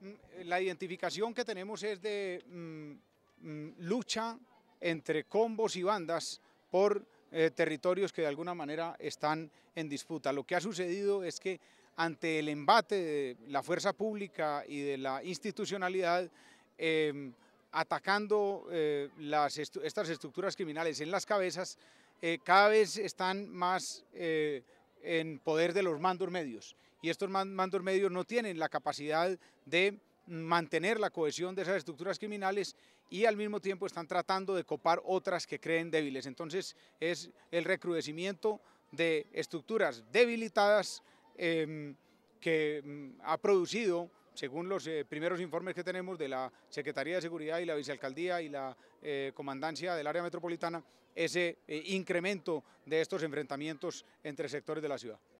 Mm, la identificación que tenemos es de mm, mm, lucha entre combos y bandas por eh, territorios que de alguna manera están en disputa. Lo que ha sucedido es que ante el embate de la fuerza pública y de la institucionalidad, em, atacando eh, estas estructuras criminales en las cabezas, eh, cada vez están más en poder de los mandos medios. Y estos mandos medios no tienen la capacidad de mantener la cohesión de esas estructuras criminales y al mismo tiempo están tratando de copar otras que creen débiles. Entonces es el recrudecimiento de estructuras debilitadas em, que mm, ha producido según los eh, primeros informes que tenemos de la Secretaría de Seguridad y la Vicealcaldía y la eh, Comandancia del área metropolitana, ese eh, incremento de estos enfrentamientos entre sectores de la ciudad.